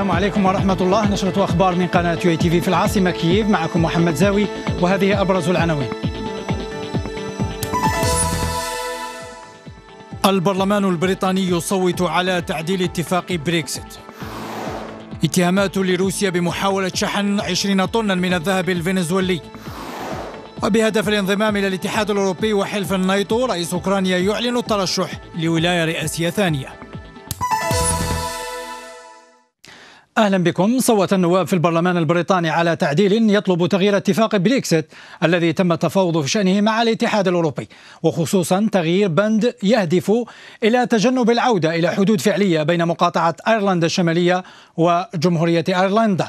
السلام عليكم ورحمة الله نشرة أخبار من قناة يو تي في في العاصمة كييف معكم محمد زاوي وهذه أبرز العناوين البرلمان البريطاني يصوت على تعديل اتفاق بريكسيت اتهامات لروسيا بمحاولة شحن 20 طنا من الذهب الفنزويلي وبهدف الانضمام إلى الاتحاد الأوروبي وحلف الناتو رئيس أوكرانيا يعلن الترشح لولاية رئاسية ثانية اهلا بكم صوت النواب في البرلمان البريطاني على تعديل يطلب تغيير اتفاق بريكسيت الذي تم التفاوض في شانه مع الاتحاد الاوروبي وخصوصا تغيير بند يهدف الى تجنب العوده الى حدود فعليه بين مقاطعه ايرلندا الشماليه وجمهوريه ايرلندا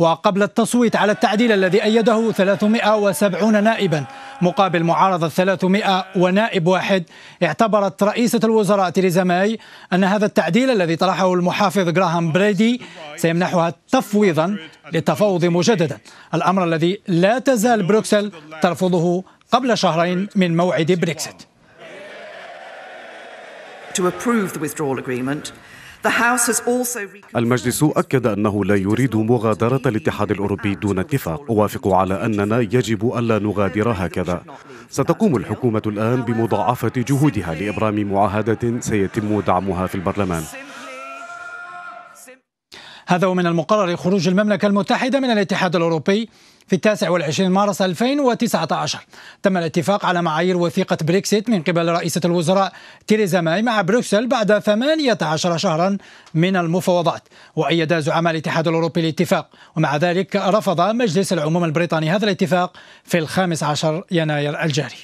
وقبل التصويت على التعديل الذي أيده 370 نائبا مقابل معارضة 300 ونائب واحد اعتبرت رئيسة الوزراء تيريزا ماي أن هذا التعديل الذي طرحه المحافظ جراهام بريدي سيمنحها تفويضا للتفاوض مجددا الأمر الذي لا تزال بروكسل ترفضه قبل شهرين من موعد بريكسيت To approve the withdrawal agreement المجلس أكد أنه لا يريد مغادرة الاتحاد الأوروبي دون اتفاق أوافق على أننا يجب ألا نغادر هكذا ستقوم الحكومة الآن بمضاعفة جهودها لإبرام معاهدة سيتم دعمها في البرلمان هذا ومن المقرر خروج المملكة المتحدة من الاتحاد الأوروبي في التاسع والعشرين مارس 2019 تم الاتفاق على معايير وثيقة بريكسيت من قبل رئيسة الوزراء تيريزا ماي مع بروكسل بعد 18 شهرا من المفاوضات وأيد زعماء الاتحاد الأوروبي الاتفاق ومع ذلك رفض مجلس العموم البريطاني هذا الاتفاق في الخامس عشر يناير الجاري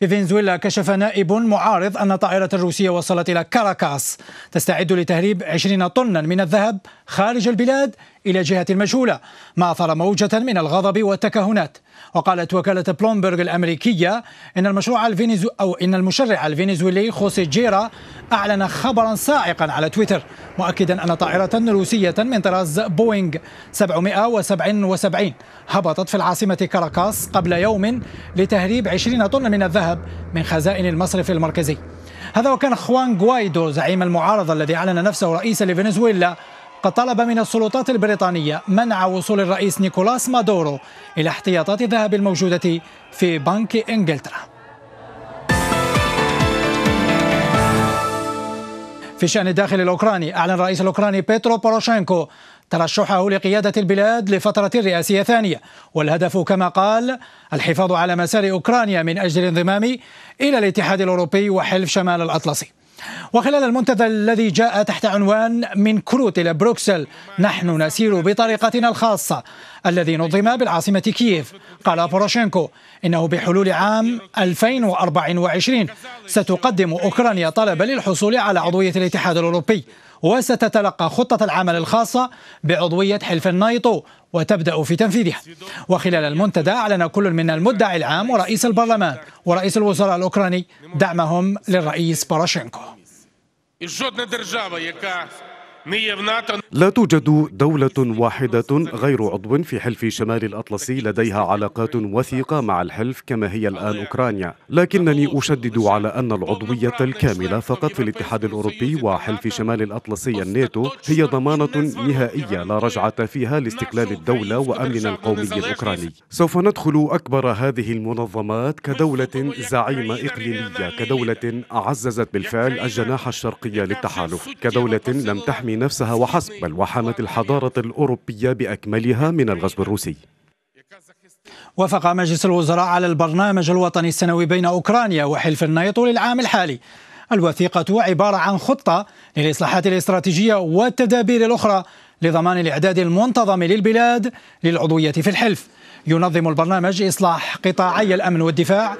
في فنزويلا كشف نائب معارض أن طائرة روسية وصلت إلى كاراكاس تستعد لتهريب 20 طنا من الذهب خارج البلاد إلى جهة مجهولة ما أثار موجة من الغضب والتكهنات وقالت وكالة بلومبرغ الأمريكية إن المشروع الفينيزو أو إن المشرع الفنزويلي خوسي جيرا أعلن خبرا سائقا على تويتر مؤكدا أن طائرة روسية من طراز بوينغ 777 هبطت في العاصمة كاراكاس قبل يوم لتهريب 20 طن من الذهب من خزائن المصرف المركزي هذا وكان خوان غوايدو زعيم المعارضة الذي أعلن نفسه رئيسا لفنزويلا قد طلب من السلطات البريطانية منع وصول الرئيس نيكولاس مادورو إلى احتياطات الذهب الموجودة في بنك إنجلترا في شأن الداخل الأوكراني أعلن الرئيس الأوكراني بيترو بوروشينكو ترشحه لقيادة البلاد لفترة رئاسية ثانية والهدف كما قال الحفاظ على مسار أوكرانيا من أجل الانضمام إلى الاتحاد الأوروبي وحلف شمال الأطلسي وخلال المنتدى الذي جاء تحت عنوان من كروت إلى بروكسل نحن نسير بطريقتنا الخاصة الذي نظم بالعاصمة كييف قال بوروشينكو إنه بحلول عام 2024 ستقدم أوكرانيا طلبا للحصول على عضوية الاتحاد الأوروبي وستتلقى خطة العمل الخاصة بعضوية حلف النايتو وتبدأ في تنفيذها وخلال المنتدى أعلن كل من المدعي العام ورئيس البرلمان ورئيس الوزراء الأوكراني دعمهم للرئيس بوروشينكو لا توجد دولة واحدة غير عضو في حلف شمال الأطلسي لديها علاقات وثيقة مع الحلف كما هي الآن أوكرانيا لكنني أشدد على أن العضوية الكاملة فقط في الاتحاد الأوروبي وحلف شمال الأطلسي الناتو هي ضمانة نهائية لا رجعة فيها لاستقلال الدولة وأمننا القومي الأوكراني سوف ندخل أكبر هذه المنظمات كدولة زعيمة إقليمية كدولة عززت بالفعل الجناح الشرقي للتحالف كدولة لم تحمي نفسها وحسب بل وحمت الحضارة الأوروبية بأكملها من الغزو الروسي وافق مجلس الوزراء على البرنامج الوطني السنوي بين أوكرانيا وحلف الناتو للعام الحالي الوثيقة عبارة عن خطة للإصلاحات الاستراتيجية والتدابير الأخرى لضمان الإعداد المنتظم للبلاد للعضوية في الحلف ينظم البرنامج إصلاح قطاعي الأمن والدفاع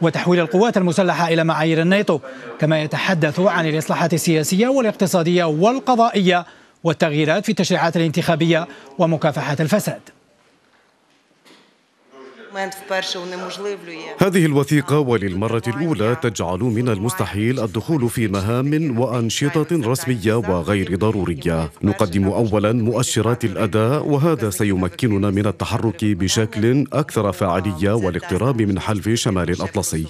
وتحويل القوات المسلحة إلى معايير الناتو كما يتحدث عن الإصلاحات السياسية والاقتصادية والقضائية والتغييرات في التشريعات الانتخابية ومكافحة الفساد هذه الوثيقة وللمرة الأولى تجعل من المستحيل الدخول في مهام وأنشطة رسمية وغير ضرورية نقدم أولا مؤشرات الأداء وهذا سيمكننا من التحرك بشكل أكثر فاعلية والاقتراب من حلف شمال الأطلسي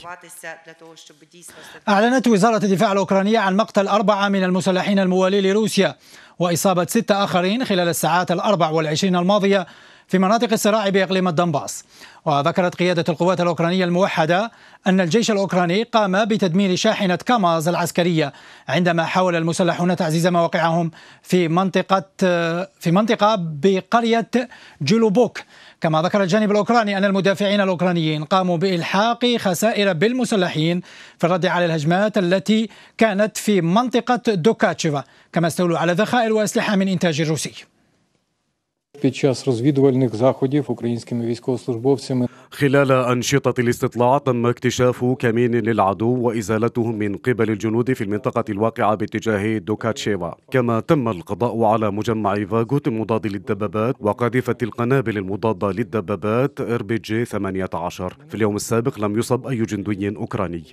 أعلنت وزارة الدفاع الأوكرانية عن مقتل أربعة من المسلحين الموالين لروسيا وإصابة ستة آخرين خلال الساعات الأربع والعشرين الماضية في مناطق الصراع بإقليم الدنباس وذكرت قيادة القوات الأوكرانية الموحدة أن الجيش الأوكراني قام بتدمير شاحنة كاماز العسكرية عندما حاول المسلحون تعزيز مواقعهم في منطقة في منطقة بقرية جولوبوك كما ذكر الجانب الأوكراني أن المدافعين الأوكرانيين قاموا بإلحاق خسائر بالمسلحين في الرد على الهجمات التي كانت في منطقة دوكاتشيفا كما استولوا على ذخائر وأسلحة من إنتاج روسي під час розвідувальних заходів українськими військовослужбовцями خلال أنشطة الاستطلاع تم اكتشاف كمين للعدو وإزالته من قبل الجنود في المنطقة الواقعة باتجاه دوكاتشيوا كما تم القضاء على مجمع فاغوت المضاد للدبابات وقاذفة القنابل المضادة للدبابات ار بي جي 18 في اليوم السابق لم يصب أي جندي أوكراني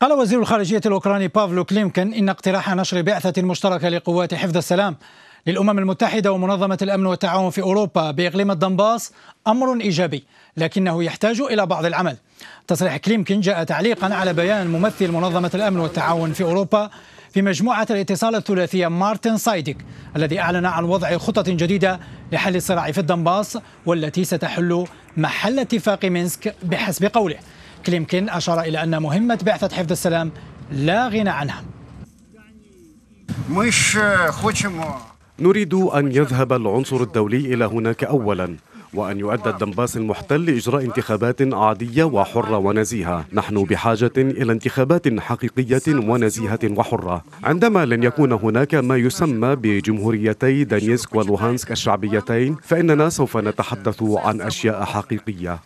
قال وزير الخارجية الأوكراني بافلو كليمكن إن اقتراح نشر بعثة مشتركة لقوات حفظ السلام للأمم المتحدة ومنظمة الأمن والتعاون في أوروبا بإقليم الدنباس أمر إيجابي لكنه يحتاج إلى بعض العمل تصريح كليمكن جاء تعليقا على بيان ممثل منظمة الأمن والتعاون في أوروبا في مجموعة الاتصال الثلاثية مارتن سايدك الذي أعلن عن وضع خطط جديدة لحل الصراع في الدنباس والتي ستحل محل اتفاق مينسك بحسب قوله كليمكن أشار إلى أن مهمة بعثة حفظ السلام لا غنى عنها مش آه، خوشمو نريد أن يذهب العنصر الدولي إلى هناك أولاً وأن يؤدى الدنباس المحتل لإجراء انتخابات عادية وحرة ونزيهة نحن بحاجة إلى انتخابات حقيقية ونزيهة وحرة عندما لن يكون هناك ما يسمى بجمهوريتي دانيسك ولوهانسك الشعبيتين فإننا سوف نتحدث عن أشياء حقيقية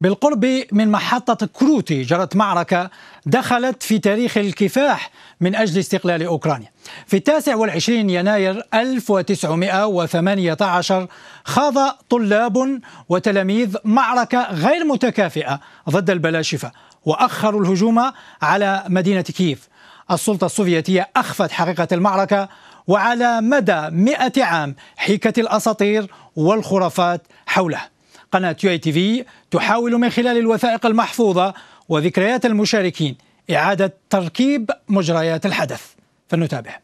بالقرب من محطة كروتي جرت معركة دخلت في تاريخ الكفاح من أجل استقلال أوكرانيا في التاسع والعشرين يناير 1918 خاض طلاب وتلاميذ معركة غير متكافئة ضد البلاشفة وأخروا الهجوم على مدينة كييف السلطة السوفيتية أخفت حقيقة المعركة وعلى مدى مئة عام حكت الأساطير والخرافات حولها قناة يو اي تي في تحاول من خلال الوثائق المحفوظة وذكريات المشاركين إعادة تركيب مجريات الحدث فلنتابع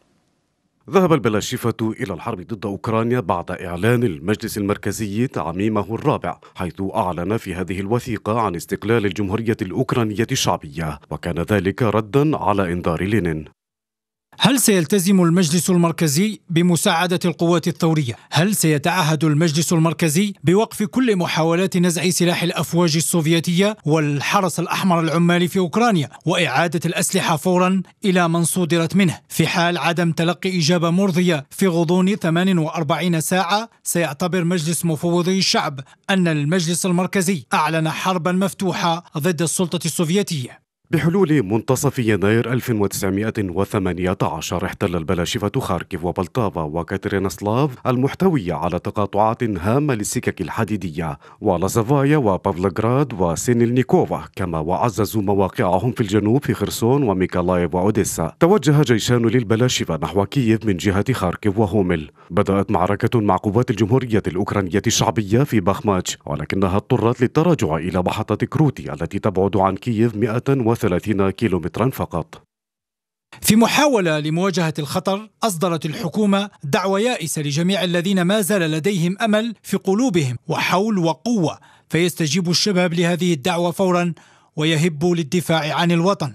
ذهب البلاشفة إلى الحرب ضد أوكرانيا بعد إعلان المجلس المركزي تعميمه الرابع حيث أعلن في هذه الوثيقة عن استقلال الجمهورية الأوكرانية الشعبية وكان ذلك ردا على إنذار لينين هل سيلتزم المجلس المركزي بمساعدة القوات الثورية؟ هل سيتعهد المجلس المركزي بوقف كل محاولات نزع سلاح الأفواج السوفيتية والحرس الأحمر العمالي في أوكرانيا وإعادة الأسلحة فورا إلى من صدرت منه؟ في حال عدم تلقي إجابة مرضية في غضون 48 ساعة سيعتبر مجلس مفوضي الشعب أن المجلس المركزي أعلن حربا مفتوحة ضد السلطة السوفيتية بحلول منتصف يناير 1918 احتل البلاشفة خاركيف وبلطافا وكاترينسلاف المحتوية على تقاطعات هامة للسكك الحديدية ولازافايا وبافلغراد وسينيلنيكوفا كما وعززوا مواقعهم في الجنوب في خرسون وميكالايف وأوديسا توجه جيشان للبلاشفة نحو كييف من جهة خاركيف وهومل بدأت معركة مع قوات الجمهورية الأوكرانية الشعبية في باخماتش ولكنها اضطرت للتراجع إلى محطة كروتي التي تبعد عن كييف 100 30 كيلومترا فقط في محاولة لمواجهة الخطر أصدرت الحكومة دعوة يائسة لجميع الذين ما زال لديهم أمل في قلوبهم وحول وقوة فيستجيب الشباب لهذه الدعوة فورا ويهب للدفاع عن الوطن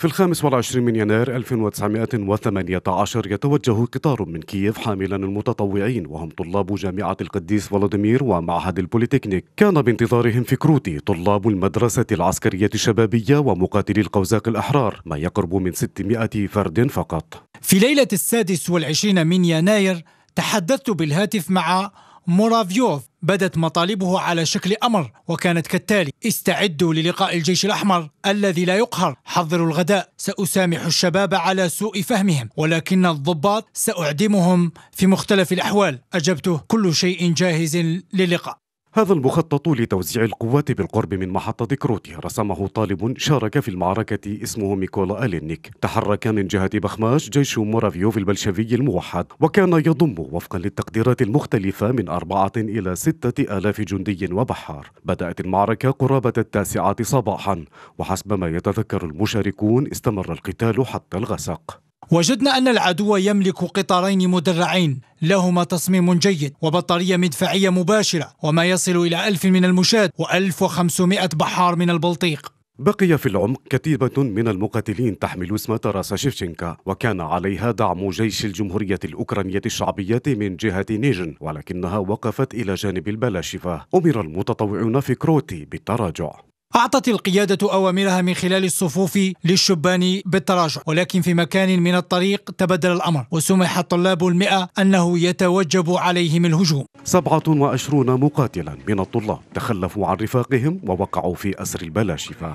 في الخامس والعشرين من يناير 1918 يتوجه قطار من كييف حاملا المتطوعين وهم طلاب جامعة القديس فلاديمير ومعهد البوليتكنيك كان بانتظارهم في كروتي طلاب المدرسة العسكرية الشبابية ومقاتلي القوزاق الأحرار ما يقرب من 600 فرد فقط في ليلة السادس والعشرين من يناير تحدثت بالهاتف مع مورافيوف بدت مطالبه على شكل أمر وكانت كالتالي استعدوا للقاء الجيش الأحمر الذي لا يقهر حضروا الغداء سأسامح الشباب على سوء فهمهم ولكن الضباط سأعدمهم في مختلف الأحوال أجبته كل شيء جاهز للقاء هذا المخطط لتوزيع القوات بالقرب من محطة كروتي رسمه طالب شارك في المعركة اسمه ميكولا ألينيك تحرك من جهة بخماش جيش مورافيوف البلشفي الموحد وكان يضم وفقا للتقديرات المختلفة من أربعة إلى ستة آلاف جندي وبحار بدأت المعركة قرابة التاسعة صباحا وحسب ما يتذكر المشاركون استمر القتال حتى الغسق وجدنا أن العدو يملك قطارين مدرعين لهما تصميم جيد وبطارية مدفعية مباشرة وما يصل إلى ألف من المشاة و1500 بحار من البلطيق بقي في العمق كتيبة من المقاتلين تحمل اسم تراس شيفشينكا وكان عليها دعم جيش الجمهورية الأوكرانية الشعبية من جهة نيجن ولكنها وقفت إلى جانب البلاشفة أمر المتطوعون في كروتي بالتراجع أعطت القيادة أوامرها من خلال الصفوف للشبان بالتراجع ولكن في مكان من الطريق تبدل الأمر وسمح الطلاب المئة أنه يتوجب عليهم الهجوم 27 مقاتلا من الطلاب تخلفوا عن رفاقهم ووقعوا في أسر البلاشفة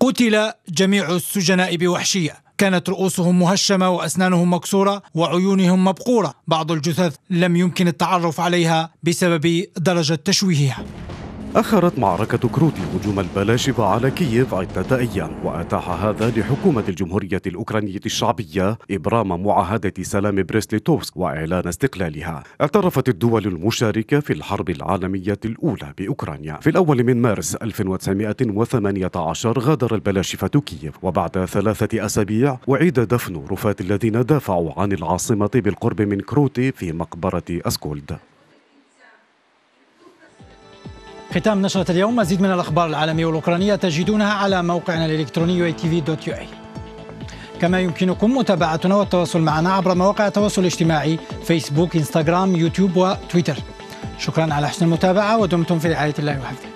قتل جميع السجناء بوحشية كانت رؤوسهم مهشمه واسنانهم مكسوره وعيونهم مبقوره بعض الجثث لم يمكن التعرف عليها بسبب درجه تشويهها أخرت معركة كروتي هجوم البلاشفة على كييف عدة أيام وأتاح هذا لحكومة الجمهورية الأوكرانية الشعبية إبرام معاهدة سلام بريسليتوفسك وإعلان استقلالها اعترفت الدول المشاركة في الحرب العالمية الأولى بأوكرانيا في الأول من مارس 1918 غادر البلاشفة كييف وبعد ثلاثة أسابيع أعيد دفن رفات الذين دافعوا عن العاصمة بالقرب من كروتي في مقبرة أسكولد ختام نشرة اليوم مزيد من الأخبار العالمية والأوكرانية تجدونها على موقعنا الإلكتروني atv.ua كما يمكنكم متابعتنا والتواصل معنا عبر مواقع التواصل الاجتماعي فيسبوك إنستغرام يوتيوب وتويتر شكرا على حسن المتابعة ودمتم في رعاية الله وحفظه